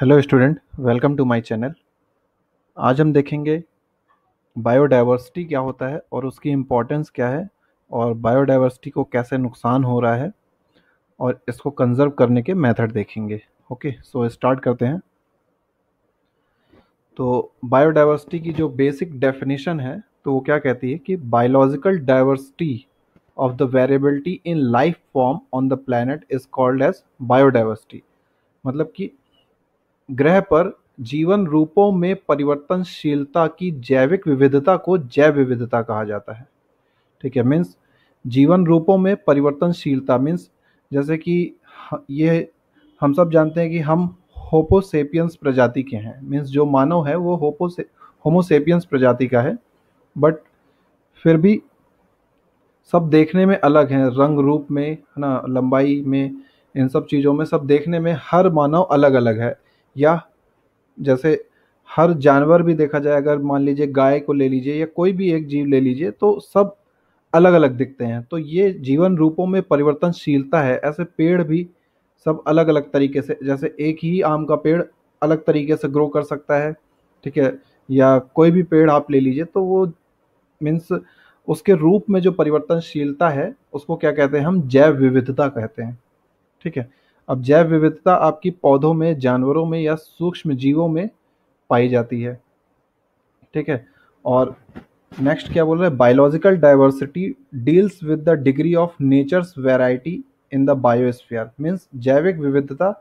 hello student welcome to my channel आज हम देखेंगे बायोडाइवर्सिटी क्या होता है और उसकी इम्पोर्टेंस क्या है और बायोडाइवर्सिटी को कैसे नुकसान हो रहा है और इसको कंजर्व करने के मेथड देखेंगे ओके सो स्टार्ट करते हैं तो बायोडाइवर्सिटी की जो बेसिक डेफिनेशन है तो वो क्या कहती है कि biological diversity of the variability in life form on the planet is called as biodiversity मतलब कि ग्रह पर जीवन रूपों में परिवर्तनशीलता की जैविक विविधता को जैव विविधता कहा जाता है ठीक है मीन्स जीवन रूपों में परिवर्तनशीलता मीन्स जैसे कि ये हम सब जानते हैं कि हम होपोसेपियंस प्रजाति के हैं मीन्स जो मानव है वो होपोसे होमोसेपियंस प्रजाति का है बट फिर भी सब देखने में अलग हैं रंग रूप में है ना लंबाई में इन सब चीज़ों में सब देखने में हर मानव अलग अलग है या जैसे हर जानवर भी देखा जाए अगर मान लीजिए गाय को ले लीजिए या कोई भी एक जीव ले लीजिए तो सब अलग अलग दिखते हैं तो ये जीवन रूपों में परिवर्तनशीलता है ऐसे पेड़ भी सब अलग अलग तरीके से जैसे एक ही आम का पेड़ अलग तरीके से ग्रो कर सकता है ठीक है या कोई भी पेड़ आप ले लीजिए तो वो मीन्स उसके रूप में जो परिवर्तनशीलता है उसको क्या कहते हैं हम जैव विविधता कहते हैं ठीक है अब जैव विविधता आपकी पौधों में जानवरों में या सूक्ष्म जीवों में पाई जाती है ठीक है और नेक्स्ट क्या बोल रहे हैं biological diversity deals with the degree of nature's variety in the biosphere means जैविक विविधता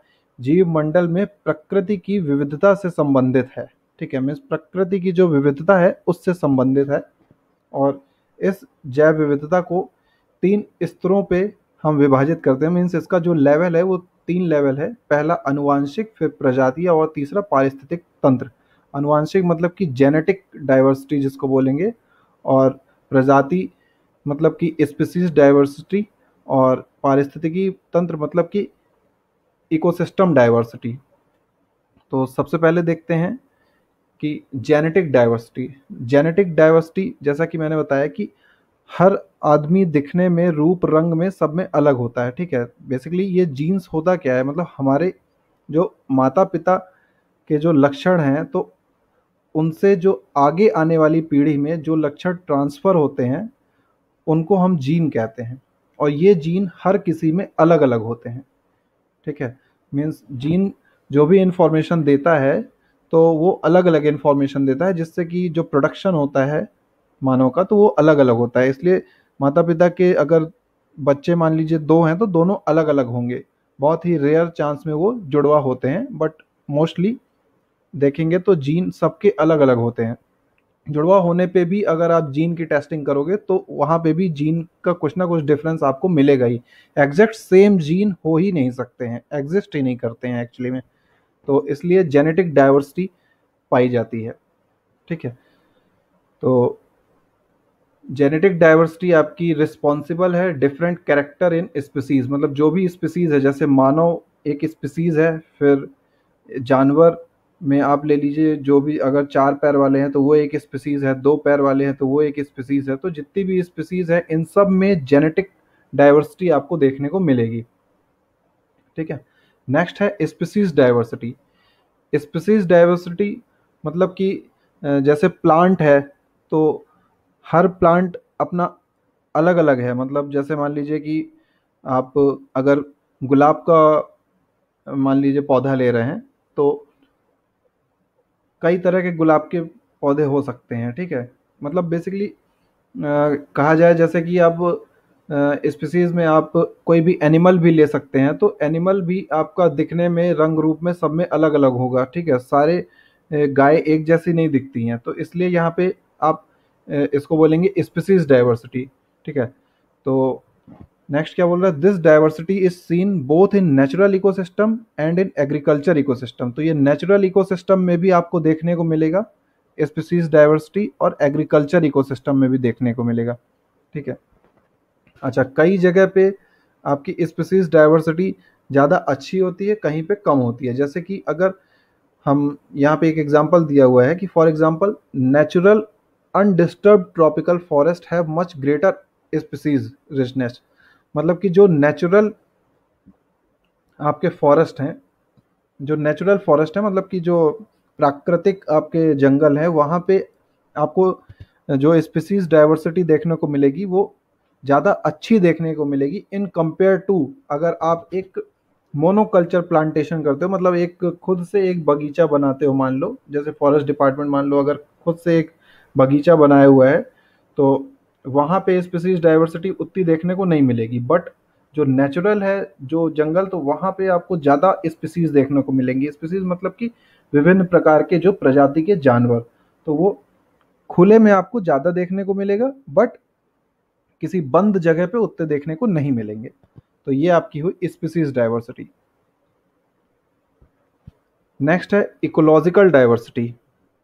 जीव मंडल में प्रकृति की विविधता से संबंधित है ठीक है मीन्स प्रकृति की जो विविधता है उससे संबंधित है और इस जैव विविधता को तीन स्तरों पे हम विभाजित करते हैं मीन्स इसका जो लेवल है वो तीन लेवल है पहला अनुवांशिक फिर प्रजातीय और तीसरा पारिस्थितिक तंत्र अनुवांशिक मतलब कि जेनेटिक डाइवर्सिटी जिसको बोलेंगे और प्रजाति मतलब कि स्पीसीज डाइवर्सिटी और पारिस्थितिकी तंत्र मतलब कि इकोसिस्टम डाइवर्सिटी तो सबसे पहले देखते हैं कि जेनेटिक डाइवर्सिटी जेनेटिक डाइवर्सिटी जैसा कि मैंने बताया कि हर आदमी दिखने में रूप रंग में सब में अलग होता है ठीक है बेसिकली ये जीन्स होता क्या है मतलब हमारे जो माता पिता के जो लक्षण हैं तो उनसे जो आगे आने वाली पीढ़ी में जो लक्षण ट्रांसफ़र होते हैं उनको हम जीन कहते हैं और ये जीन हर किसी में अलग अलग होते हैं ठीक है मीन्स जीन जो भी इन्फॉर्मेशन देता है तो वो अलग अलग इन्फॉर्मेशन देता है जिससे कि जो प्रोडक्शन होता है मानव का तो वो अलग अलग होता है इसलिए माता पिता के अगर बच्चे मान लीजिए दो हैं तो दोनों अलग अलग होंगे बहुत ही रेयर चांस में वो जुड़वा होते हैं बट मोस्टली देखेंगे तो जीन सबके अलग अलग होते हैं जुड़वा होने पे भी अगर आप जीन की टेस्टिंग करोगे तो वहाँ पे भी जीन का कुछ ना कुछ डिफरेंस आपको मिलेगा ही एग्जैक्ट सेम जीन हो ही नहीं सकते हैं एग्जिस्ट ही नहीं करते हैं एक्चुअली में तो इसलिए जेनेटिक डाइवर्सिटी पाई जाती है ठीक है तो जेनेटिक डाइवर्सिटी आपकी रिस्पॉन्सिबल है डिफरेंट कैरेक्टर इन स्पीसीज मतलब जो भी स्पीसीज है जैसे मानव एक स्पीसीज है फिर जानवर में आप ले लीजिए जो भी अगर चार पैर वाले हैं तो वो एक स्पीसीज है दो पैर वाले हैं तो वो एक स्पीसीज है तो जितनी भी स्पीसीज है इन सब में जेनेटिक डाइवर्सिटी आपको देखने को मिलेगी ठीक है नेक्स्ट है स्पीसीज डाइवर्सिटी स्पीसीज डाइवर्सिटी मतलब कि जैसे प्लांट है तो हर प्लांट अपना अलग अलग है मतलब जैसे मान लीजिए कि आप अगर गुलाब का मान लीजिए पौधा ले रहे हैं तो कई तरह के गुलाब के पौधे हो सकते हैं ठीक है मतलब बेसिकली कहा जाए जैसे कि आप स्पीसीज़ में आप कोई भी एनिमल भी ले सकते हैं तो एनिमल भी आपका दिखने में रंग रूप में सब में अलग अलग होगा ठीक है सारे गाय एक जैसी नहीं दिखती हैं तो इसलिए यहाँ पे इसको बोलेंगे स्पीसीज डाइवर्सिटी ठीक है तो नेक्स्ट क्या बोल रहा है this diversity is seen both in natural ecosystem and in agriculture ecosystem तो ये नेचुरल इकोसिस्टम में भी आपको देखने को मिलेगा स्पीसीज डाइवर्सिटी और एग्रीकल्चर इकोसिस्टम में भी देखने को मिलेगा ठीक है अच्छा कई जगह पे आपकी स्पीसीज डाइवर्सिटी ज़्यादा अच्छी होती है कहीं पे कम होती है जैसे कि अगर हम यहाँ पे एक एग्जांपल दिया हुआ है कि for example natural undisturb tropical forest have much greater species richness मतलब कि जो नेचुरल आपके फॉरेस्ट हैं जो नेचुरल फॉरेस्ट है मतलब कि जो प्राकृतिक आपके जंगल हैं वहाँ पे आपको जो स्पीसीज डाइवर्सिटी देखने को मिलेगी वो ज़्यादा अच्छी देखने को मिलेगी इन कंपेयर टू अगर आप एक मोनोकल्चर प्लांटेशन करते हो मतलब एक खुद से एक बगीचा बनाते हो मान लो जैसे फॉरेस्ट डिपार्टमेंट मान लो अगर खुद से एक बगीचा बनाया हुआ है तो वहाँ पे स्पीसीज डाइवर्सिटी उतनी देखने को नहीं मिलेगी बट जो नेचुरल है जो जंगल तो वहाँ पे आपको ज़्यादा स्पीसीज देखने को मिलेंगी स्पीसीज मतलब कि विभिन्न प्रकार के जो प्रजाति के जानवर तो वो खुले में आपको ज़्यादा देखने को मिलेगा बट किसी बंद जगह पे उतने देखने को नहीं मिलेंगे तो ये आपकी हुई स्पीसीज डाइवर्सिटी नेक्स्ट है इकोलॉजिकल डाइवर्सिटी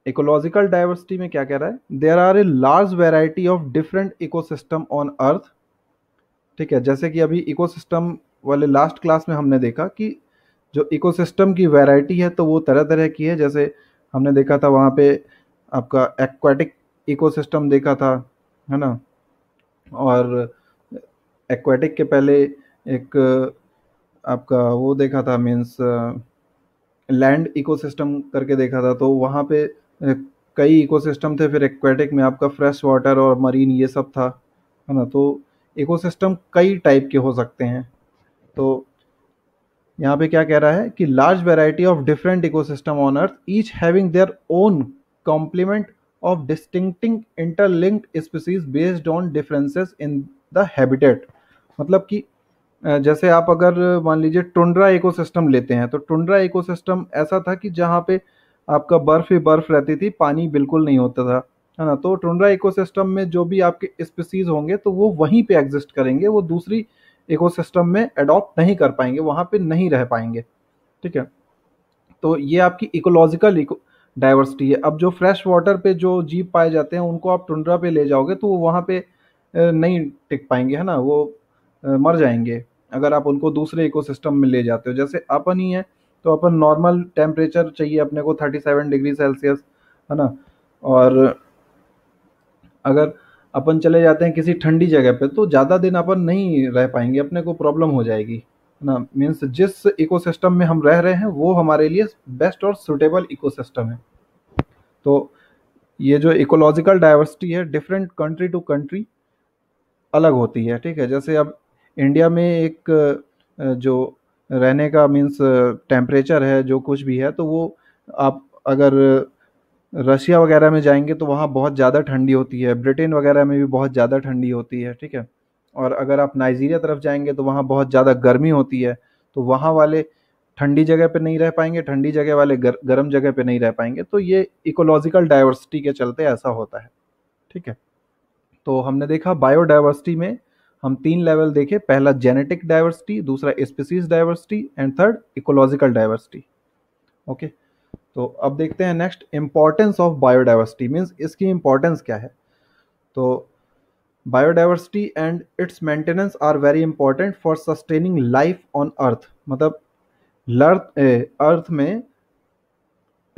इकोलॉजिकल डाइवर्सिटी में क्या कह रहा है there are a large variety of different system on earth ठीक है जैसे कि अभी सिस्टम वाले लास्ट क्लास में हमने देखा कि जो सिस्टम की वेराइटी है तो वो तरह तरह की है जैसे हमने देखा था वहाँ पे आपका एक्वाटिक इकोसिस्टम देखा था है ना और एक्वाटिक के पहले एक आपका वो देखा था मीन्स लैंड इकोसिस्टम करके देखा था तो वहाँ पे कई इकोसिस्टम थे फिर एक्वेटिक में आपका फ्रेश वाटर और मरीन ये सब था है ना तो इकोसिस्टम कई टाइप के हो सकते हैं तो यहाँ पे क्या कह रहा है कि large variety of different ecosystem on earth each having their own complement of distincting interlinked species based on differences in the habitat मतलब कि जैसे आप अगर मान लीजिए टुंड्रा इकोसिस्टम लेते हैं तो टुंड्रा इकोसिस्टम ऐसा था कि जहाँ पे आपका बर्फ ही बर्फ रहती थी पानी बिल्कुल नहीं होता था है ना तो टुंड्रा इकोसिस्टम में जो भी आपके स्पीसीज होंगे तो वो वहीं पे एग्जिस्ट करेंगे वो दूसरी इकोसिस्टम में अडॉप्ट नहीं कर पाएंगे वहाँ पे नहीं रह पाएंगे ठीक है तो ये आपकी इकोलॉजिकल इको डाइवर्सिटी है अब जो फ्रेश वाटर पे जो जीव पाए जाते हैं उनको आप टुंड्रा पे ले जाओगे तो वो वहाँ पे नहीं टिक पाएंगे है ना वो मर जाएंगे अगर आप उनको दूसरे इकोसिस्टम में ले जाते हो जैसे अपन ही है तो अपन नॉर्मल टेम्परेचर चाहिए अपने को 37 डिग्री सेल्सियस है ना और अगर अपन चले जाते हैं किसी ठंडी जगह पे तो ज़्यादा दिन अपन नहीं रह पाएंगे अपने को प्रॉब्लम हो जाएगी है ना मीन्स जिस इको में हम रह रहे हैं वो हमारे लिए बेस्ट और सुटेबल इको है तो ये जो इकोलॉजिकल डाइवर्सिटी है डिफरेंट कंट्री टू कंट्री अलग होती है ठीक है जैसे अब इंडिया में एक जो रहने का मीन्स टेम्परेचर है जो कुछ भी है तो वो आप अगर रशिया वगैरह में जाएंगे तो वहाँ बहुत ज़्यादा ठंडी होती है ब्रिटेन वगैरह में भी बहुत ज़्यादा ठंडी होती है ठीक है और अगर आप नाइजीरिया तरफ जाएंगे तो वहाँ बहुत ज़्यादा गर्मी होती है तो वहाँ वाले ठंडी जगह पे नहीं रह पाएंगे ठंडी जगह वाले गर, गर्म जगह पे नहीं रह पाएंगे तो ये इकोलॉजिकल डाइवर्सिटी के चलते ऐसा होता है ठीक है तो हमने देखा बायोडाइवर्सिटी में हम तीन लेवल देखे पहला जेनेटिक डाइवर्सिटी दूसरा species diversity and third ecological diversity okay तो अब देखते हैं next importance of biodiversity means इसकी इम्पॉर्टेंस क्या है तो biodiversity and its maintenance are very important for sustaining life on earth मतलब लर्थ अर्थ में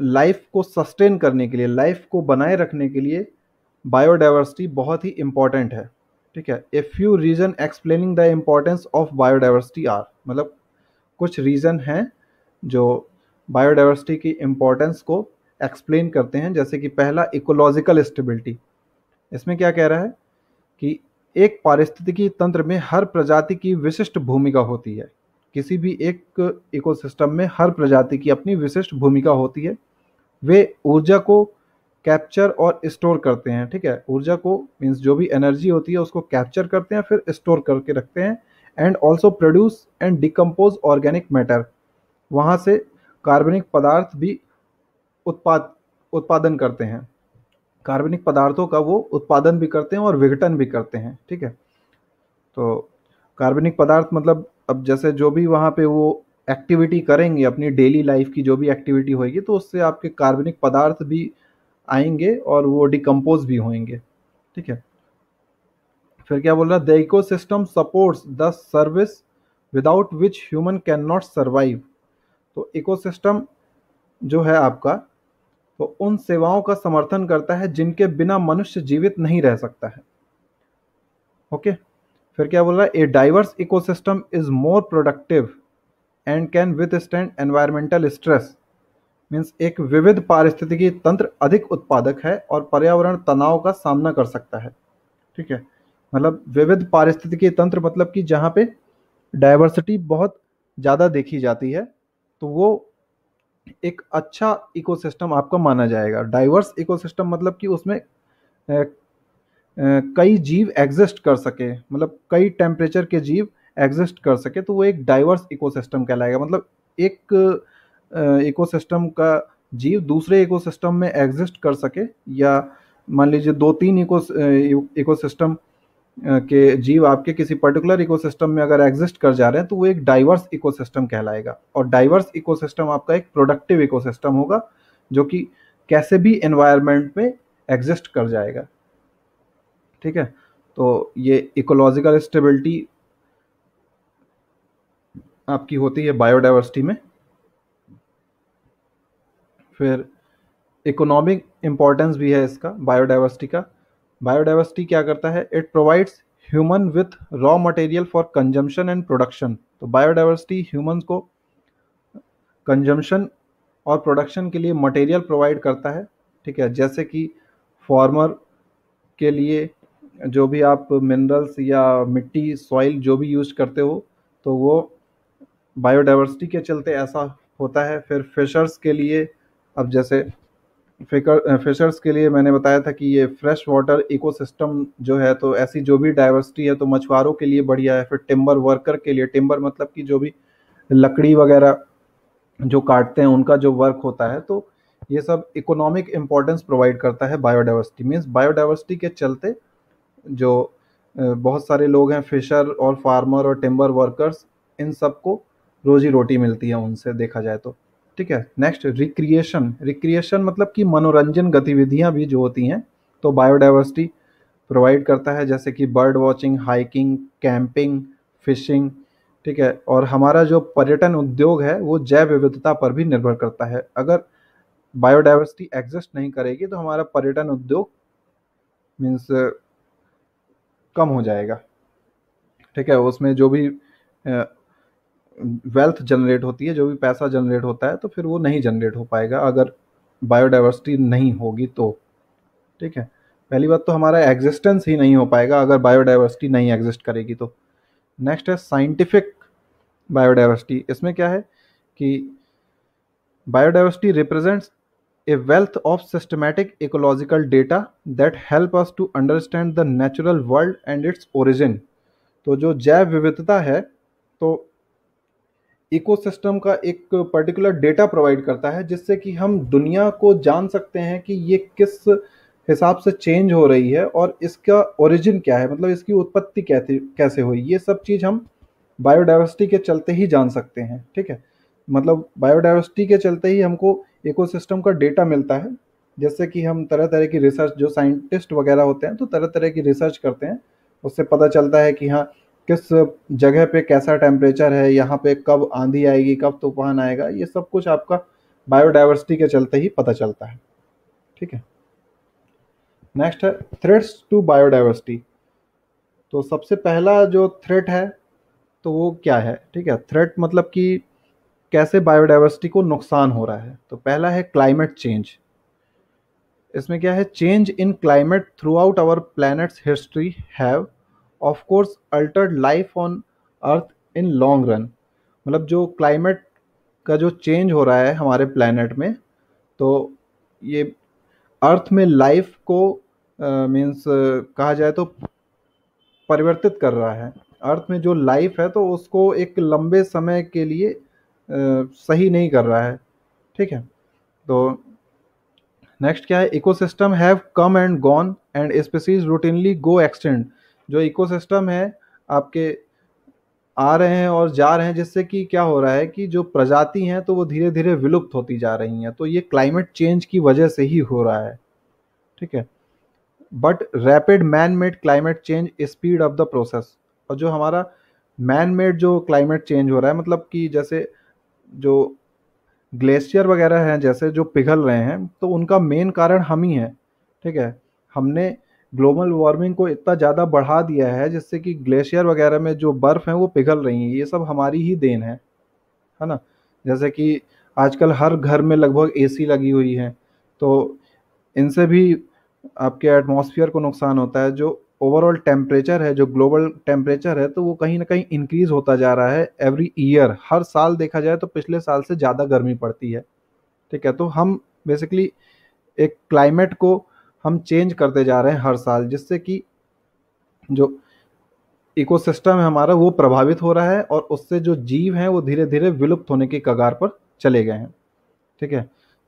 लाइफ को सस्टेन करने के लिए लाइफ को बनाए रखने के लिए बायोडाइवर्सिटी बहुत ही इम्पॉर्टेंट है ठीक है a few reason explaining the importance of biodiversity are मतलब कुछ रीज़न हैं जो बायोडाइवर्सिटी की इम्पोर्टेंस को एक्सप्लेन करते हैं जैसे कि पहला इकोलॉजिकल स्टेबिलिटी इसमें क्या कह रहा है कि एक पारिस्थितिकी तंत्र में हर प्रजाति की विशिष्ट भूमिका होती है किसी भी एक इकोसिस्टम में हर प्रजाति की अपनी विशिष्ट भूमिका होती है वे ऊर्जा को कैप्चर और स्टोर करते हैं ठीक है ऊर्जा को मीन्स जो भी एनर्जी होती है उसको कैप्चर करते हैं फिर स्टोर करके रखते हैं and also produce and decompose organic matter वहाँ से कार्बनिक पदार्थ भी उत्पाद उत्पादन करते हैं कार्बनिक पदार्थों का वो उत्पादन भी करते हैं और विघटन भी करते हैं ठीक है तो कार्बनिक पदार्थ मतलब अब जैसे जो भी वहाँ पे वो एक्टिविटी करेंगे अपनी डेली लाइफ की जो भी एक्टिविटी होगी तो उससे आपके कार्बनिक पदार्थ भी आएंगे और वो डिकम्पोज भी होंगे ठीक है फिर क्या बोल रहा है the ecosystem supports the service without which human can not survive तो इकोसिस्टम जो है आपका तो उन सेवाओं का समर्थन करता है जिनके बिना मनुष्य जीवित नहीं रह सकता है ओके फिर क्या बोल रहा है a diverse ecosystem is more productive and can withstand environmental stress means एक विविध पारिस्थितिकी तंत्र अधिक उत्पादक है और पर्यावरण तनाव का सामना कर सकता है ठीक है मतलब विविध पारिस्थितिकी तंत्र मतलब कि जहाँ पे डाइवर्सिटी बहुत ज़्यादा देखी जाती है तो वो एक अच्छा इकोसिस्टम आपका माना जाएगा डाइवर्स इकोसिस्टम मतलब कि उसमें ए, ए, कई जीव एग्जिस्ट कर सके मतलब कई टेम्परेचर के जीव एग्जिस्ट कर सके तो वो एक डाइवर्स इकोसिस्टम कहलाएगा मतलब एक इकोसिस्टम का जीव दूसरे इकोसिस्टम में एग्जिस्ट कर सके या मान लीजिए दो तीन इको इकोसिस्टम के जीव आपके किसी पर्टिकुलर इकोसिस्टम में अगर एग्जिस्ट कर जा रहे हैं तो वो एक डाइवर्स इकोसिस्टम कहलाएगा और डाइवर्स इकोसिस्टम आपका एक प्रोडक्टिव इकोसिस्टम होगा जो कि कैसे भी एनवायरनमेंट में एग्जिस्ट कर जाएगा ठीक है तो ये इकोलॉजिकल स्टेबिलिटी आपकी होती है बायोडाइवर्सिटी में फिर इकोनॉमिक इम्पोर्टेंस भी है इसका बायोडाइवर्सिटी का बायोडाइवर्सिटी क्या करता है it provides human with raw material for consumption and production तो बायोडाइवर्सिटी ह्यूमन को कंजम्पशन और प्रोडक्शन के लिए मटेरियल प्रोवाइड करता है ठीक है जैसे कि फार्मर के लिए जो भी आप मिनरल्स या मिट्टी सॉइल जो भी यूज करते हो तो वो बायोडाइवर्सिटी के चलते ऐसा होता है फिर फिशर्स के लिए अब जैसे फिकर फिशर्स के लिए मैंने बताया था कि ये फ्रेश वाटर इकोसिस्टम जो है तो ऐसी जो भी डाइवर्सिटी है तो मछुआरों के लिए बढ़िया है फिर टिम्बर वर्कर के लिए टिम्बर मतलब कि जो भी लकड़ी वगैरह जो काटते हैं उनका जो वर्क होता है तो ये सब इकोनॉमिक इम्पोर्टेंस प्रोवाइड करता है बायोडाइवर्सिटी मीन्स बायोडाइवर्सिटी के चलते जो बहुत सारे लोग हैं फिशर और फार्मर और टिम्बर वर्कर्स इन सबको रोजी रोटी मिलती है उनसे देखा जाए तो ठीक है नेक्स्ट रिक्रिएशन रिक्रिएशन मतलब कि मनोरंजन गतिविधियां भी जो होती हैं तो बायोडाइवर्सिटी प्रोवाइड करता है जैसे कि bird watching hiking camping fishing ठीक है और हमारा जो पर्यटन उद्योग है वो जैव विविधता पर भी निर्भर करता है अगर बायोडाइवर्सिटी एग्जिस्ट नहीं करेगी तो हमारा पर्यटन उद्योग मीन्स कम हो जाएगा ठीक है उसमें जो भी वेल्थ जनरेट होती है जो भी पैसा जनरेट होता है तो फिर वो नहीं जनरेट हो पाएगा अगर बायोडाइवर्सिटी नहीं होगी तो ठीक है पहली बात तो हमारा एग्जिस्टेंस ही नहीं हो पाएगा अगर बायोडाइवर्सिटी नहीं एग्जिस्ट करेगी तो नेक्स्ट है साइंटिफिक बायोडाइवर्सिटी इसमें क्या है कि biodiversity represents a wealth of systematic ecological data that help us to understand the natural world and its origin तो जो जैव विविधता है तो इकोसिस्टम का एक पर्टिकुलर डेटा प्रोवाइड करता है जिससे कि हम दुनिया को जान सकते हैं कि ये किस हिसाब से चेंज हो रही है और इसका ओरिजिन क्या है मतलब इसकी उत्पत्ति कैसे कैसे हुई ये सब चीज़ हम बायोडाइवर्सिटी के चलते ही जान सकते हैं ठीक है मतलब बायोडाइवर्सिटी के चलते ही हमको इकोसिस्टम का डेटा मिलता है जैसे कि हम तरह तरह की रिसर्च जो साइंटिस्ट वगैरह होते हैं तो तरह तरह की रिसर्च करते हैं उससे पता चलता है कि हाँ किस जगह पे कैसा टेम्परेचर है यहाँ पे कब आंधी आएगी कब तूफान आएगा ये सब कुछ आपका बायोडाइवर्सिटी के चलते ही पता चलता है ठीक है नेक्स्ट है थ्रेट्स टू बायोडाइवर्सिटी तो सबसे पहला जो थ्रेट है तो वो क्या है ठीक है थ्रेट मतलब कि कैसे बायोडाइवर्सिटी को नुकसान हो रहा है तो पहला है क्लाइमेट चेंज इसमें क्या है change in climate throughout our planet's history have of course altered life on earth in long run मतलब जो क्लाइमेट का जो चेंज हो रहा है हमारे प्लानट में तो ये अर्थ में लाइफ को मीन्स uh, कहा जाए तो परिवर्तित कर रहा है अर्थ में जो लाइफ है तो उसको एक लंबे समय के लिए uh, सही नहीं कर रहा है ठीक है तो नेक्स्ट क्या है ecosystem have come and gone and species routinely go extend जो इकोसिस्टम है आपके आ रहे हैं और जा रहे हैं जिससे कि क्या हो रहा है कि जो प्रजाति हैं तो वो धीरे धीरे विलुप्त होती जा रही हैं तो ये क्लाइमेट चेंज की वजह से ही हो रहा है ठीक है but rapid man made climate change speed of the process और जो हमारा मैन मेड जो क्लाइमेट चेंज हो रहा है मतलब कि जैसे जो ग्लेशियर वगैरह हैं जैसे जो पिघल रहे हैं तो उनका मेन कारण हम ही हैं ठीक है हमने ग्लोबल वार्मिंग को इतना ज़्यादा बढ़ा दिया है जिससे कि ग्लेशियर वगैरह में जो बर्फ़ है वो पिघल रही है ये सब हमारी ही देन है है ना जैसे कि आजकल हर घर में लगभग एसी लगी हुई है तो इनसे भी आपके एटमॉस्फेयर को नुकसान होता है जो ओवरऑल टेम्परेचर है जो ग्लोबल टेम्परेचर है तो वो कहीं ना कहीं इंक्रीज़ होता जा रहा है एवरी ईयर हर साल देखा जाए तो पिछले साल से ज़्यादा गर्मी पड़ती है ठीक है तो हम बेसिकली एक क्लाइमेट को हम चेंज करते जा रहे हैं हर साल जिससे कि जो इकोसिस्टम है हमारा वो प्रभावित हो रहा है और उससे जो जीव हैं वो धीरे धीरे विलुप्त होने के कगार पर चले गए हैं ठीक है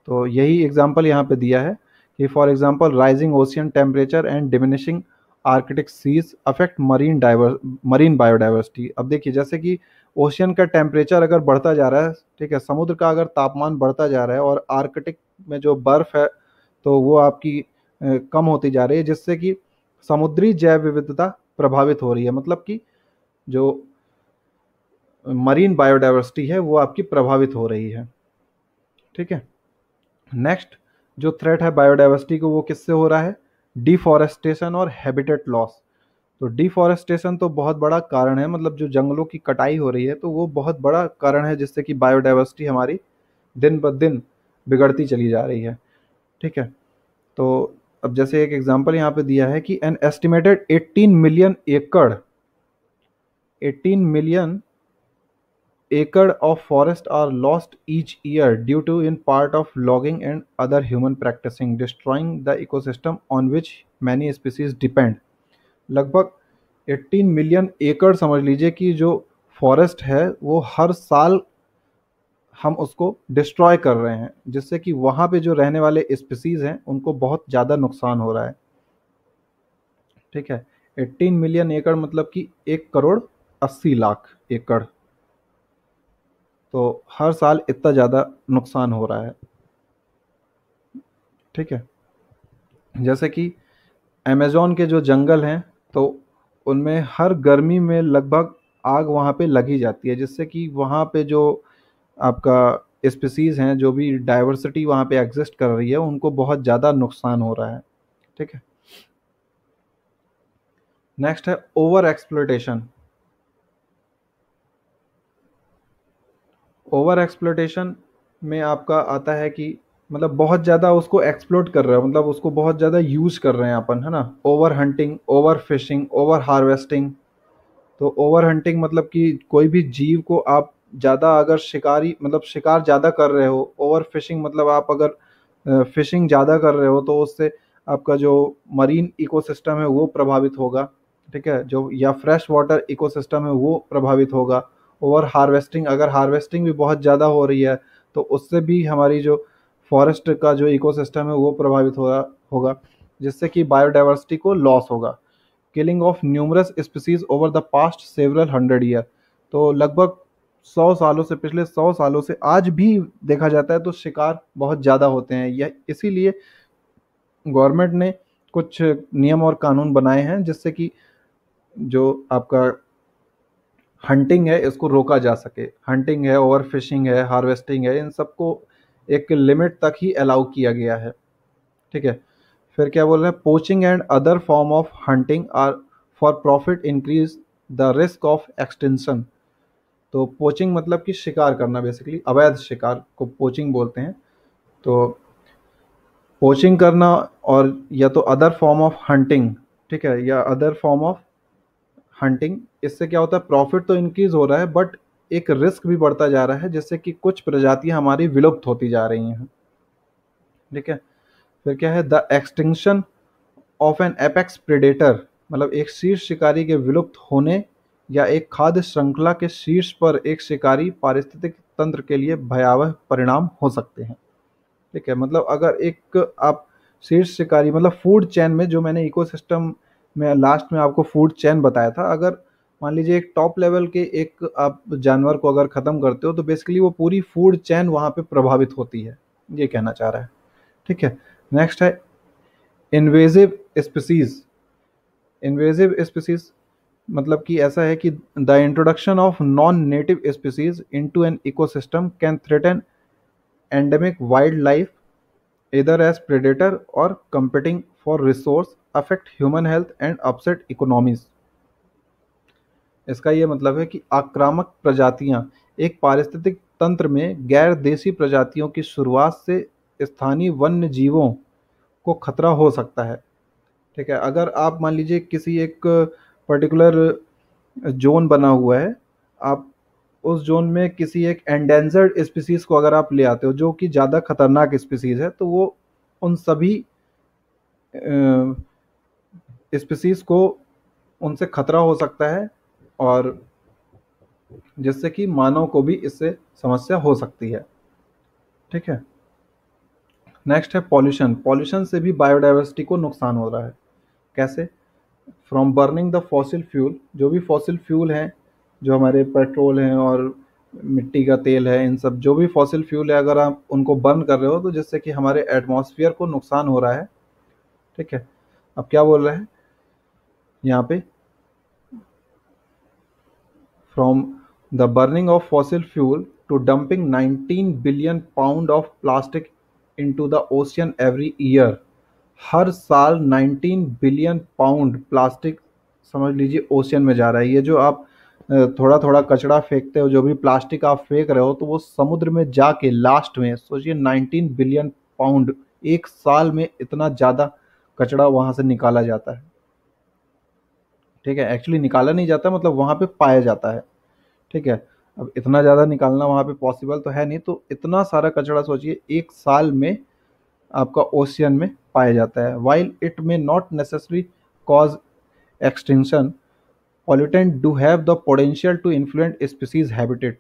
तो यही एग्जाम्पल यहाँ पे दिया है कि for example rising ocean temperature and diminishing Arctic seas affect marine diverse marine biodiversity अब देखिए जैसे कि ओशियन का टेम्परेचर अगर बढ़ता जा रहा है ठीक है समुद्र का अगर तापमान बढ़ता जा रहा है और आर्कटिक में जो बर्फ़ है तो वो आपकी कम होती जा रही है जिससे कि समुद्री जैव विविधता प्रभावित हो रही है मतलब कि जो मरीन बायोडाइवर्सिटी है वो आपकी प्रभावित हो रही है ठीक है नेक्स्ट जो थ्रेट है बायोडाइवर्सिटी को वो किससे हो रहा है डिफॉरेस्टेशन और हैबिटेट लॉस तो डिफॉरेस्टेशन तो बहुत बड़ा कारण है मतलब जो जंगलों की कटाई हो रही है तो वो बहुत बड़ा कारण है जिससे कि बायोडाइवर्सिटी हमारी दिन ब दिन बिगड़ती चली जा रही है ठीक है तो अब जैसे एक एग्जांपल यहाँ पे दिया है कि एन एस्टिमेटेड 18 मिलियन एकड़ 18 मिलियन एकड़ of forest are lost each year due to in part of logging and other human practising destroying the ecosystem on which many species depend लगभग 18 मिलियन एकड़ समझ लीजिए कि जो फॉरेस्ट है वो हर साल हम उसको डिस्ट्रॉय कर रहे हैं जिससे कि वहाँ पे जो रहने वाले स्पीसीज़ हैं उनको बहुत ज़्यादा नुकसान हो रहा है ठीक है 18 मिलियन एकड़ मतलब कि एक करोड़ अस्सी लाख एकड़ तो हर साल इतना ज़्यादा नुकसान हो रहा है ठीक है जैसे कि अमेज़ोन के जो जंगल हैं तो उनमें हर गर्मी में लगभग आग वहाँ पे लगी जाती है जिससे कि वहाँ पे जो आपका स्पीसीज़ हैं जो भी डाइवर्सिटी वहाँ पे एग्जिस्ट कर रही है उनको बहुत ज़्यादा नुकसान हो रहा है ठीक है नेक्स्ट है ओवर एक्सप्लोटेशन ओवर एक्सप्लोटेशन में आपका आता है कि मतलब बहुत ज़्यादा उसको एक्सप्लोट कर रहे हो मतलब उसको बहुत ज़्यादा यूज़ कर रहे हैं अपन है ना over hunting over fishing over harvesting तो ओवर हंटिंग मतलब कि कोई भी जीव को आप ज़्यादा अगर शिकारी मतलब शिकार ज़्यादा कर रहे हो ओवर फिशिंग मतलब आप अगर फिशिंग ज़्यादा कर रहे हो तो उससे आपका जो मरीन इकोसिस्टम है वो प्रभावित होगा ठीक है जो या फ्रेश वाटर इकोसिस्टम है वो प्रभावित होगा ओवर हार्वेस्टिंग अगर हार्वेस्टिंग भी बहुत ज़्यादा हो रही है तो उससे भी हमारी जो फॉरेस्ट का जो इकोसिस्टम है वो प्रभावित हो रहा होगा जिससे कि बायोडाइवर्सिटी को लॉस होगा killing of numerous species over the past several hundred year तो लगभग सौ सालों से पिछले सौ सालों से आज भी देखा जाता है तो शिकार बहुत ज़्यादा होते हैं यह इसीलिए गवर्नमेंट ने कुछ नियम और कानून बनाए हैं जिससे कि जो आपका हंटिंग है इसको रोका जा सके हंटिंग है ओवर फिशिंग है हार्वेस्टिंग है इन सबको एक लिमिट तक ही अलाउ किया गया है ठीक है फिर क्या बोल रहे हैं poaching and other form of hunting are for profit increase the risk of extension तो पोचिंग मतलब कि शिकार करना बेसिकली अवैध शिकार को पोचिंग बोलते हैं तो पोचिंग करना और या तो अदर फॉर्म ऑफ हंटिंग ठीक है या अदर फॉर्म ऑफ हंटिंग इससे क्या होता है प्रॉफिट तो इंक्रीज हो रहा है बट एक रिस्क भी बढ़ता जा रहा है जिससे कि कुछ प्रजातियां हमारी विलुप्त होती जा रही हैं ठीक है फिर क्या है the extinction of an apex predator मतलब एक शीर्ष शिकारी के विलुप्त होने या एक खाद्य श्रृंखला के शीर्ष पर एक शिकारी पारिस्थितिक तंत्र के लिए भयावह परिणाम हो सकते हैं ठीक है मतलब अगर एक आप शीर्ष शिकारी मतलब फूड चैन में जो मैंने इकोसिस्टम में लास्ट में आपको फूड चैन बताया था अगर मान लीजिए एक टॉप लेवल के एक आप जानवर को अगर ख़त्म करते हो तो बेसिकली वो पूरी फूड चैन वहाँ पे प्रभावित होती है ये कहना चाह रहा है ठीक है नेक्स्ट है इन्वेजिव स्पीसीज इन्वेजिव स्पीसीज मतलब कि ऐसा है कि the introduction of non native species into an ecosystem can threaten endemic wildlife इधर एज प्रेडेटर और competing for resource affect human health and upset economies इसका यह मतलब है कि आक्रामक प्रजातियां एक पारिस्थितिक तंत्र में गैर देसी प्रजातियों की शुरुआत से स्थानीय वन्य जीवों को खतरा हो सकता है ठीक है अगर आप मान लीजिए किसी एक पर्टिकुलर जोन uh, बना हुआ है आप उस जोन में किसी एक एंडेंजर्ड स्पीसीज को अगर आप ले आते हो जो कि ज़्यादा खतरनाक स्पीसीज है तो वो उन सभी स्पीसीज uh, को उनसे खतरा हो सकता है और जिससे कि मानव को भी इससे समस्या हो सकती है ठीक है नेक्स्ट है पॉल्यूशन पॉल्यूशन से भी बायोडाइवर्सिटी को नुकसान हो रहा है कैसे from burning the fossil fuel जो भी फॉसिल फ्यूल हैं जो हमारे पेट्रोल हैं और मिट्टी का तेल है इन सब जो भी फॉसिल फ्यूल है अगर आप उनको बर्न कर रहे हो तो जिससे कि हमारे एटमॉस्फेयर को नुकसान हो रहा है ठीक है अब क्या बोल रहे हैं यहाँ पे from the burning of fossil fuel to dumping 19 billion pound of plastic into the ocean every year हर साल 19 बिलियन पाउंड प्लास्टिक समझ लीजिए ओशियन में जा रहा है ये जो आप थोड़ा थोड़ा कचरा फेंकते हो जो भी प्लास्टिक आप फेंक रहे हो तो वो समुद्र में जाके लास्ट में सोचिए 19 बिलियन पाउंड एक साल में इतना ज़्यादा कचरा वहाँ से निकाला जाता है ठीक है एक्चुअली निकाला नहीं जाता मतलब वहाँ पे पाया जाता है ठीक है अब इतना ज़्यादा निकालना वहाँ पे पॉसिबल तो है नहीं तो इतना सारा कचरा सोचिए एक साल में आपका ओशियन में पाया जाता है while it may not necessary cause extension pollutant do have the potential to influent species habitat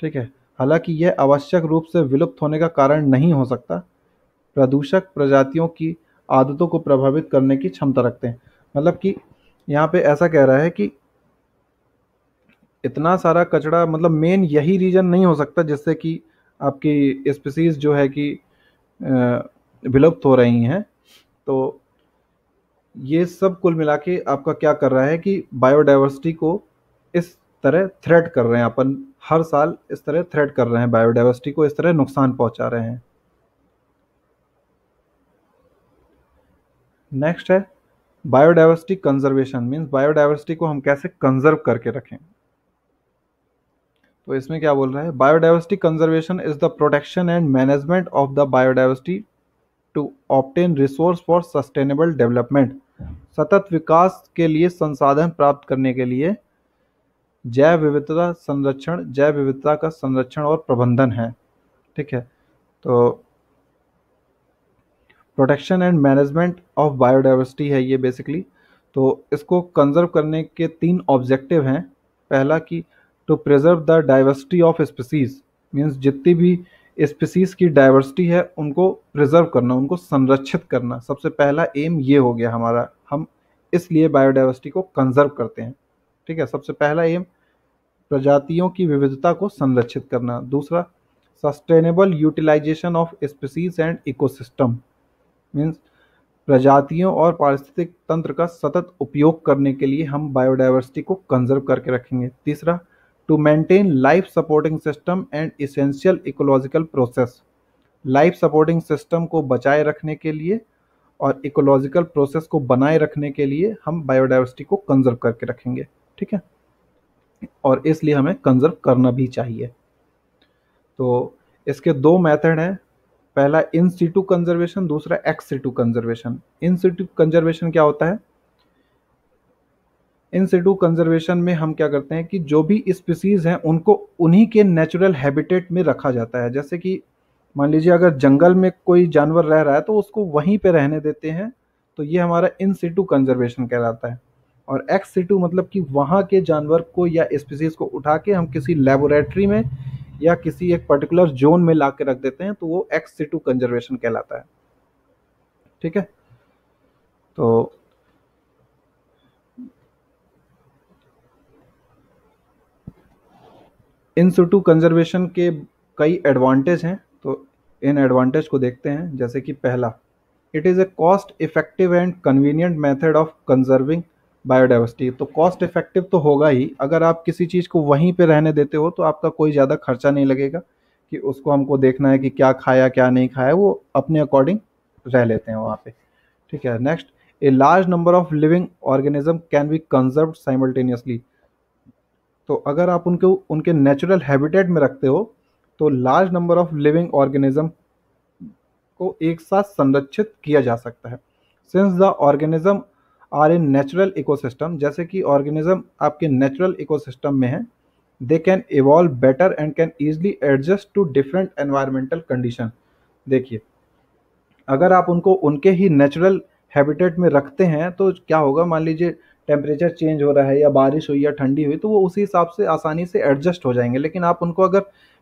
ठीक है हालांकि यह आवश्यक रूप से विलुप्त होने का कारण नहीं हो सकता प्रदूषक प्रजातियों की आदतों को प्रभावित करने की क्षमता रखते हैं मतलब कि यहाँ पे ऐसा कह रहा है कि इतना सारा कचरा मतलब मेन यही रीज़न नहीं हो सकता जिससे कि आपकी स्पीसीज़ जो है कि विलुप्त हो रही हैं तो ये सब कुल मिला के आपका क्या कर रहा है कि बायोडाइवर्सिटी को इस तरह थ्रेट कर रहे हैं अपन हर साल इस तरह थ्रेट कर रहे हैं बायोडाइवर्सिटी को इस तरह नुकसान पहुंचा रहे हैं नेक्स्ट है बायोडाइवर्सिटी कंजर्वेशन मीन्स बायोडाइवर्सिटी को हम कैसे कंजर्व करके रखें तो इसमें क्या बोल रहा है biodiversity conservation is the protection and management of the biodiversity to obtain resource for sustainable development सतत विकास के लिए संसाधन प्राप्त करने के लिए जैव विविधता संरक्षण जैव विविधता का संरक्षण और प्रबंधन है ठीक है तो protection and management of biodiversity है ये बेसिकली तो इसको कंजर्व करने के तीन ऑब्जेक्टिव हैं पहला कि to preserve the diversity of species means जितनी भी स्पीसीज की डाइवर्सिटी है उनको प्रिजर्व करना उनको संरक्षित करना सबसे पहला एम ये हो गया हमारा हम इसलिए बायोडाइवर्सिटी को कंजर्व करते हैं ठीक है सबसे पहला एम प्रजातियों की विविधता को संरक्षित करना दूसरा sustainable utilization of species and ecosystem means प्रजातियों और पारिस्थितिक तंत्र का सतत उपयोग करने के लिए हम बायोडाइवर्सिटी को कंजर्व करके रखेंगे तीसरा to maintain life supporting system and essential ecological process life supporting system को बचाए रखने के लिए और इकोलॉजिकल प्रोसेस को बनाए रखने के लिए हम बायोडाइवर्सिटी को कंजर्व करके रखेंगे ठीक है और इसलिए हमें कंजर्व करना भी चाहिए तो इसके दो मेथड हैं पहला इन सीटू कंजर्वेशन दूसरा ex situ conservation in situ conservation क्या होता है इन सिटू कंजर्वेशन में हम क्या करते हैं कि जो भी स्पीसीज़ हैं उनको उन्हीं के नेचुरल हैबिटेट में रखा जाता है जैसे कि मान लीजिए अगर जंगल में कोई जानवर रह रहा है तो उसको वहीं पे रहने देते हैं तो ये हमारा इन सिटू कंजर्वेशन कहलाता है और एक्स सिटू मतलब कि वहाँ के जानवर को या स्पीसीज़ को उठा के हम किसी लेबोरेटरी में या किसी एक पर्टिकुलर जोन में ला के रख देते हैं तो वो एक्स सिटू कंजर्वेशन कहलाता है ठीक है तो इन सूटू कंजर्वेशन के कई एडवांटेज हैं तो इन एडवांटेज को देखते हैं जैसे कि पहला it is a cost effective and convenient method of conserving biodiversity तो कॉस्ट इफेक्टिव तो होगा ही अगर आप किसी चीज़ को वहीं पे रहने देते हो तो आपका कोई ज़्यादा खर्चा नहीं लगेगा कि उसको हमको देखना है कि क्या खाया क्या नहीं खाया वो अपने अकॉर्डिंग रह लेते हैं वहाँ पे ठीक है next a large number of living organism can be conserve simultaneously तो अगर आप उनको उनके नेचुरल हैबिटेट में रखते हो तो large number of living organism को एक साथ संरक्षित किया जा सकता है since the organism are in natural ecosystem जैसे कि ऑर्गेनिज्म आपके नेचुरल इकोसिस्टम में है they can evolve better and can easily adjust to different environmental condition देखिए अगर आप उनको उनके ही नेचुरल हैबिटेट में रखते हैं तो क्या होगा मान लीजिए टेम्परेचर चेंज हो रहा है या बारिश हुई या ठंडी हुई तो वो उसी हिसाब से आसानी से एडजस्ट हो जाएंगे लेकिन आप उनको अगर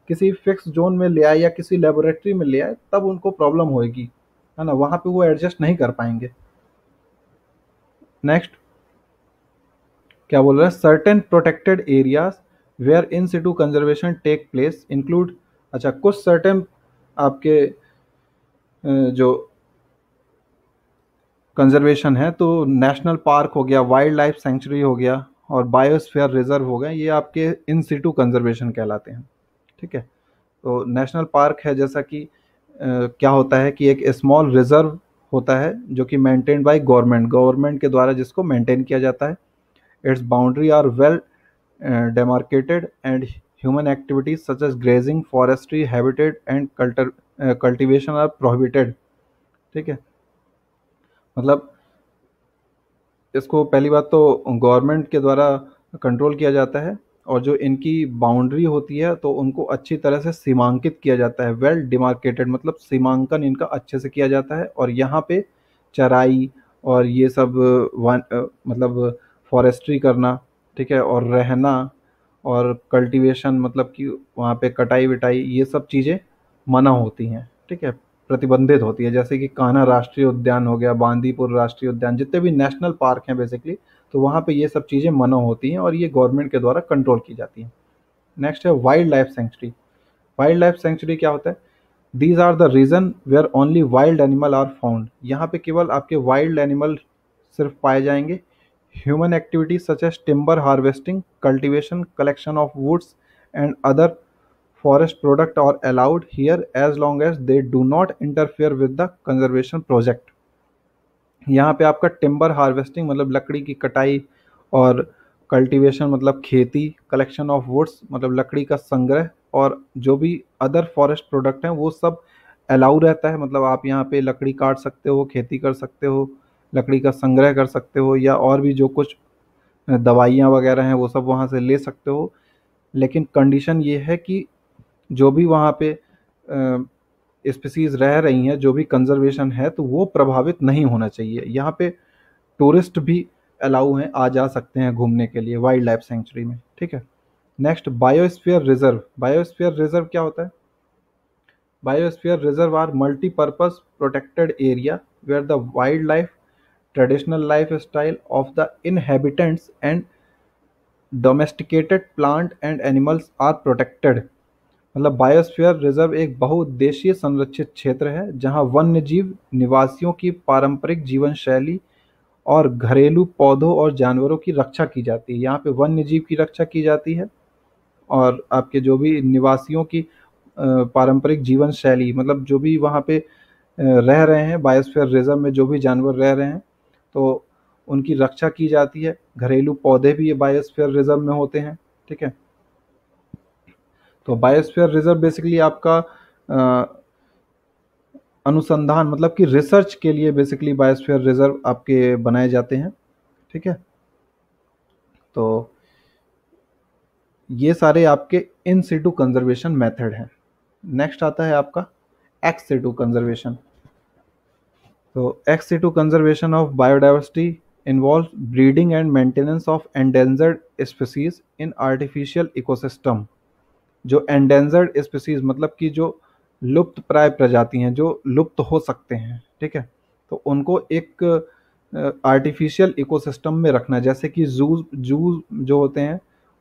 किसी फिक्स जोन में ले आए या किसी लेबोरेटरी में ले आए तब उनको प्रॉब्लम होएगी है ना वहाँ पे वो एडजस्ट नहीं कर पाएंगे नेक्स्ट क्या बोल रहे हैं certain protected areas where in situ conservation take place include अच्छा कुछ सर्टेन आपके जो कंजर्वेशन है तो नेशनल पार्क हो गया वाइल्ड लाइफ सेंचुरी हो गया और बायोस्फीयर रिजर्व हो गया ये आपके इन सीटू कंजर्वेशन कहलाते हैं ठीक है तो नेशनल पार्क है जैसा कि आ, क्या होता है कि एक स्मॉल रिजर्व होता है जो कि मेंटेन बाय गवर्नमेंट गवर्नमेंट के द्वारा जिसको मेंटेन किया जाता है its boundary are well demarcated and human activities such as grazing forestry habited and cultivation are prohibited ठीक है मतलब इसको पहली बात तो गवर्नमेंट के द्वारा कंट्रोल किया जाता है और जो इनकी बाउंड्री होती है तो उनको अच्छी तरह से सीमांकित किया जाता है वेल डिमार्केटेड मतलब सीमांकन इनका अच्छे से किया जाता है और यहाँ पे चराई और ये सब वन मतलब फॉरेस्ट्री करना ठीक है और रहना और कल्टीवेशन मतलब कि वहाँ पे कटाई विटाई ये सब चीज़ें मना होती हैं ठीक है प्रतिबंधित होती है जैसे कि कान्हा राष्ट्रीय उद्यान हो गया बांदीपुर राष्ट्रीय उद्यान जितने भी नेशनल पार्क हैं बेसिकली तो वहाँ पे ये सब चीज़ें मना होती हैं और ये गवर्नमेंट के द्वारा कंट्रोल की जाती हैं नेक्स्ट है wildlife sanctuary wildlife sanctuary क्या होता है these are the reason where only wild animal are found यहाँ पे केवल आपके वाइल्ड एनिमल सिर्फ पाए जाएंगे human activities such as timber harvesting cultivation collection of woods and other forest product are allowed here as long as they do not interfere with the conservation project यहाँ पे आपका टिम्बर हार्वेस्टिंग मतलब लकड़ी की कटाई और कल्टीवेशन मतलब खेती कलेक्शन ऑफ वुड्स मतलब लकड़ी का संग्रह और जो भी अदर फॉरेस्ट प्रोडक्ट हैं वो सब अलाउ रहता है मतलब आप यहाँ पे लकड़ी काट सकते हो खेती कर सकते हो लकड़ी का संग्रह कर सकते हो या और भी जो कुछ दवाइयाँ वगैरह हैं वो सब वहाँ से ले सकते हो लेकिन कंडीशन ये है कि जो भी वहाँ पे स्पीसीज रह रही हैं जो भी कंजर्वेशन है तो वो प्रभावित नहीं होना चाहिए यहाँ पे टूरिस्ट भी अलाउ हैं आ जा सकते हैं घूमने के लिए वाइल्ड लाइफ सेंचुरी में ठीक है next biosphere reserve biosphere reserve क्या होता है biosphere reserve are multipurpose protected area where the wildlife traditional lifestyle of the inhabitants and domesticated plant and animals are protected मतलब biosphere reserve एक बहुउद्देशीय संरक्षित क्षेत्र है जहां वन्य जीव निवासियों की पारंपरिक जीवन शैली और घरेलू पौधों और जानवरों की रक्षा की जाती है यहाँ पे वन्य जीव की रक्षा की जाती है और आपके जो भी निवासियों की पारंपरिक जीवन शैली मतलब जो भी वहाँ पे रह रहे हैं बायोस्फीयर रिजर्व में जो भी जानवर रह रहे हैं तो उनकी रक्षा की जाती है घरेलू पौधे भी ये बायोस्फीयर रिजर्व में होते हैं ठीक है तो बायोस्फीयर रिजर्व बेसिकली आपका आ, अनुसंधान मतलब कि रिसर्च के लिए बेसिकली बायोस्फीयर रिजर्व आपके बनाए जाते हैं ठीक है तो ये सारे आपके इन सीटू कंजर्वेशन मेथड हैं नेक्स्ट आता है आपका एक्स सीटू कंजर्वेशन तो ex situ conservation of biodiversity involve breeding and maintenance of endangered species in artificial ecosystem जो एंडेंजर्ड स्पीसीज मतलब कि जो लुप्त प्राय प्रजाति हैं जो लुप्त हो सकते हैं ठीक है तो उनको एक आर्टिफिशियल इकोसिस्टम में रखना जैसे कि जू जू जो होते हैं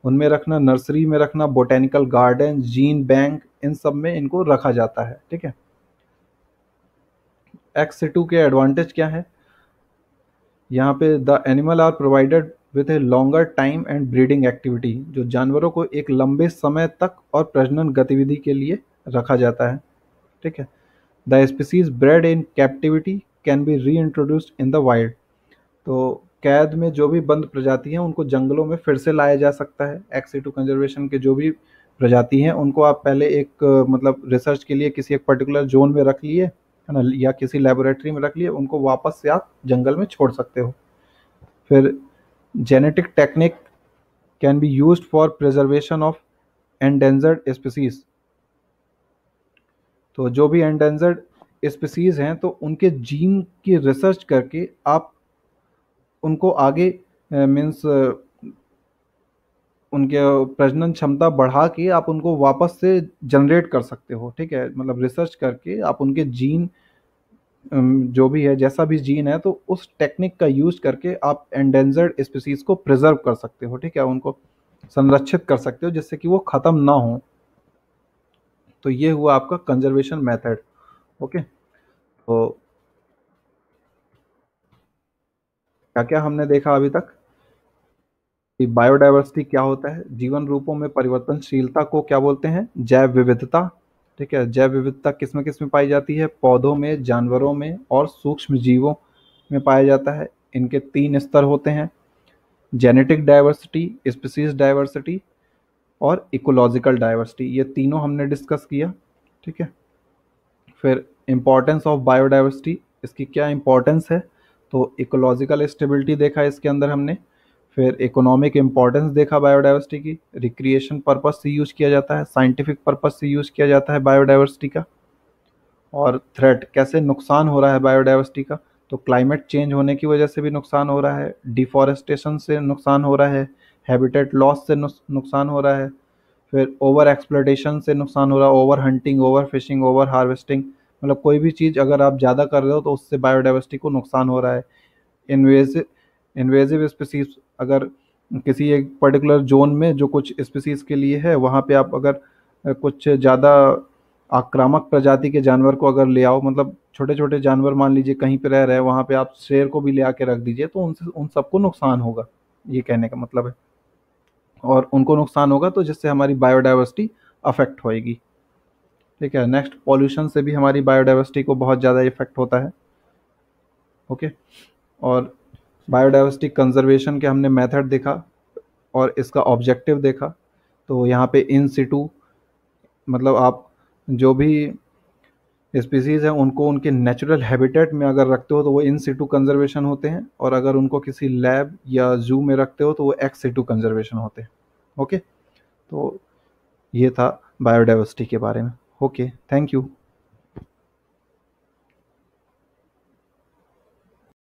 उनमें रखना नर्सरी में रखना बोटेनिकल गार्डन जीन बैंक इन सब में इनको रखा जाता है ठीक है एक्स टू के एडवांटेज क्या है यहाँ पे the animal are provided with a longer time and breeding activity जो जानवरों को एक लंबे समय तक और प्रजनन गतिविधि के लिए रखा जाता है ठीक है the species bred in captivity can be reintroduced in the wild तो कैद में जो भी बंद प्रजाति हैं उनको जंगलों में फिर से लाया जा सकता है टू कंजर्वेशन के जो भी प्रजाति हैं उनको आप पहले एक मतलब रिसर्च के लिए किसी एक पर्टिकुलर जोन में रख लिए है ना या किसी लेबोरेटरी में रख लिए उनको वापस से आप जंगल में छोड़ सकते हो फिर genetic technique can be used for preservation of endangered species तो जो भी एंडेंजर्ड स्पीसीज हैं तो उनके जीन की रिसर्च करके आप उनको आगे मीन्स उनके प्रजनन क्षमता बढ़ा के आप उनको वापस से जनरेट कर सकते हो ठीक है मतलब रिसर्च करके आप उनके जीन जो भी है जैसा भी जीन है तो उस टेक्निक का यूज करके आप एंडेंजर्ड स्पीसीज को प्रिजर्व कर सकते हो ठीक है उनको संरक्षित कर सकते हो जिससे कि वो ख़त्म ना हो तो ये हुआ आपका कंजर्वेशन मेथड ओके तो क्या क्या हमने देखा अभी तक कि बायोडाइवर्सिटी क्या होता है जीवन रूपों में परिवर्तनशीलता को क्या बोलते हैं जैव विविधता ठीक है जैव विविधता किस में किस में पाई जाती है पौधों में जानवरों में और सूक्ष्म जीवों में पाया जाता है इनके तीन स्तर होते हैं जेनेटिक डाइवर्सिटी स्पीसीज डाइवर्सिटी और इकोलॉजिकल डाइवर्सिटी ये तीनों हमने डिस्कस किया ठीक है फिर इम्पॉर्टेंस ऑफ बायोडाइवर्सिटी इसकी क्या इम्पोर्टेंस है तो इकोलॉजिकल स्टेबिलिटी देखा इसके अंदर हमने फिर इकोनॉमिक इम्पॉर्टेंस देखा बायोडाइवर्सिटी की रिक्रिएशन पर्पज़ से यूज़ किया जाता है साइंटिफिक पर्पज़ से यूज़ किया जाता है बायोडाइवर्सिटी का और थ्रेट कैसे नुकसान हो रहा है बायोडाइवर्सिटी का तो क्लाइमेट चेंज होने की वजह से भी नुकसान हो रहा है डिफॉरेस्टेशन से नुकसान हो रहा है हैबिटेट लॉस से नुकसान हो रहा है फिर ओवर एक्सप्लोटेशन से नुकसान हो रहा है over hunting over fishing over harvesting मतलब कोई भी चीज़ अगर आप ज़्यादा कर रहे हो तो उससे बायोडाइवर्सिटी को नुकसान हो रहा है इन्वेज इन्वेजिव स्पीसीज अगर किसी एक पर्टिकुलर जोन में जो कुछ स्पीसीज के लिए है वहाँ पे आप अगर कुछ ज़्यादा आक्रामक प्रजाति के जानवर को अगर ले आओ मतलब छोटे छोटे जानवर मान लीजिए कहीं पर रह रहे हैं वहाँ पे आप शेर को भी ले आके रख दीजिए तो उनसे उन सबको नुकसान होगा ये कहने का मतलब है और उनको नुकसान होगा तो जिससे हमारी बायोडाइवर्सिटी अफेक्ट होएगी ठीक है नेक्स्ट पॉल्यूशन से भी हमारी बायोडाइवर्सिटी को बहुत ज़्यादा इफेक्ट होता है ओके और बायोडाइवर्सिटी कंजर्वेशन के हमने मेथड देखा और इसका ऑब्जेक्टिव देखा तो यहाँ पे इन सिटू मतलब आप जो भी स्पीसीज़ हैं उनको उनके नेचुरल हैबिटेट में अगर रखते हो तो वो इन सिटू कंजर्वेशन होते हैं और अगर उनको किसी लैब या जू में रखते हो तो वो एक्स सिटू कंजर्वेशन होते हैं ओके तो ये था बायोडाइवर्सिटी के बारे में ओके थैंक यू